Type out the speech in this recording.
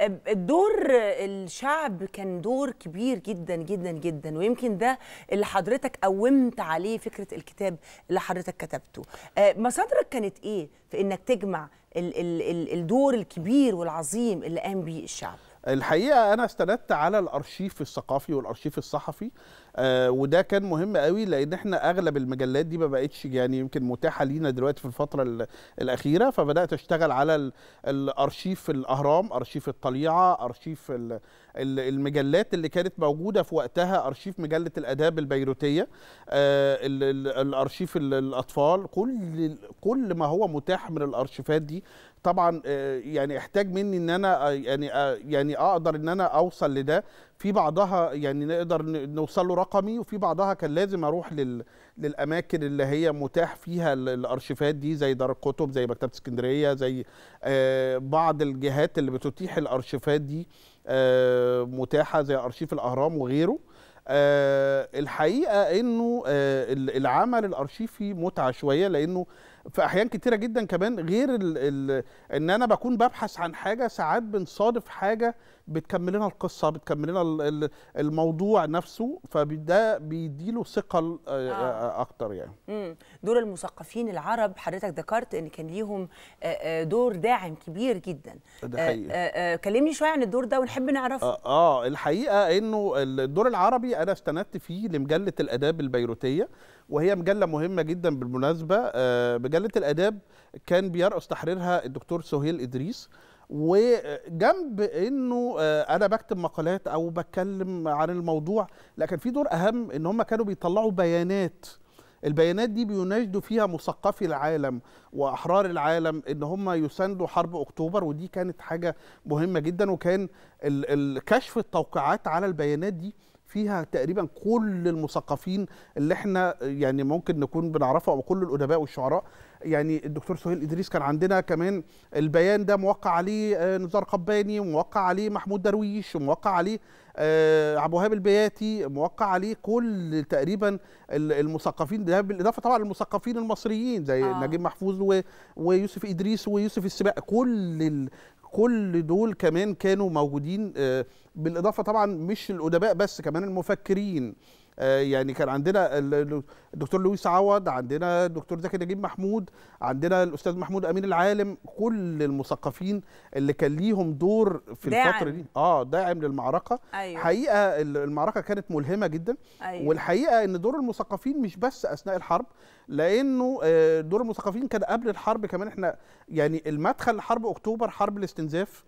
الدور الشعب كان دور كبير جدا جدا جدا ويمكن ده اللي حضرتك قومت عليه فكره الكتاب اللي حضرتك كتبته آه، مصادرك كانت ايه في انك تجمع الدور الكبير والعظيم اللي قام بيه الشعب الحقيقه انا استندت على الارشيف الثقافي والارشيف الصحفي آه وده كان مهم قوي لان احنا اغلب المجلات دي ما بقتش يعني يمكن متاحه لينا دلوقتي في الفتره الاخيره فبدات اشتغل على الارشيف الاهرام ارشيف الطليعه ارشيف المجلات اللي كانت موجوده في وقتها ارشيف مجله الاداب البيروتيه آه الارشيف الاطفال كل كل ما هو متاح من الارشيفات دي طبعا آه، يعني احتاج مني ان انا آه، يعني آه، يعني اقدر ان انا اوصل لده في بعضها يعني نقدر نوصل له رقمي وفي بعضها كان لازم اروح لل للاماكن اللي هي متاح فيها الارشيفات دي زي دار الكتب زي مكتبه اسكندريه زي بعض الجهات اللي بتتيح الارشيفات دي متاحه زي ارشيف الاهرام وغيره الحقيقه انه العمل الارشيفي متعه شويه لانه في احيان كتيره جدا كمان غير الـ الـ ان انا بكون ببحث عن حاجه ساعات بنصادف حاجه بتكمل لنا القصه بتكمل لنا الموضوع نفسه فده بيديله ثقل آه. اكتر يعني دور المثقفين العرب حضرتك ذكرت ان كان ليهم دور داعم كبير جدا ده حقيقي. كلمني شويه عن الدور ده ونحب نعرفه آه, اه الحقيقه انه الدور العربي انا استندت فيه لمجله الاداب البيروتيه وهي مجله مهمه جدا بالمناسبه آه، مجله الاداب كان بيرأس تحريرها الدكتور سهيل ادريس وجنب انه آه، انا بكتب مقالات او بتكلم عن الموضوع لكن في دور اهم ان هم كانوا بيطلعوا بيانات البيانات دي بيناشدوا فيها مثقفي العالم واحرار العالم ان هم يساندوا حرب اكتوبر ودي كانت حاجه مهمه جدا وكان الكشف التوقيعات على البيانات دي فيها تقريبا كل المثقفين اللي احنا يعني ممكن نكون بنعرفه او كل الادباء والشعراء يعني الدكتور سهيل ادريس كان عندنا كمان البيان ده موقع عليه آه، نزار قباني موقع عليه محمود درويش موقع عليه آه، عبد الوهاب البياتي موقع عليه كل تقريبا المثقفين ده بالاضافه طبعا للمثقفين المصريين زي آه. نجيب محفوظ ويوسف ادريس ويوسف السباق كل ال... كل دول كمان كانوا موجودين آه، بالاضافه طبعا مش الادباء بس كمان المفكرين آه، يعني كان عندنا الدكتور لويس عوض عندنا الدكتور زكي نجيب محمود عندنا الاستاذ محمود امين العالم كل المثقفين اللي كان ليهم دور في داعم. الفتره دي اه داعم للمعركه أيوة. حقيقه المعركه كانت ملهمه جدا أيوة. والحقيقه ان دور المثقفين مش بس اثناء الحرب لانه آه، دور المثقفين كان قبل الحرب كمان احنا يعني المدخل لحرب اكتوبر حرب الاستنزاف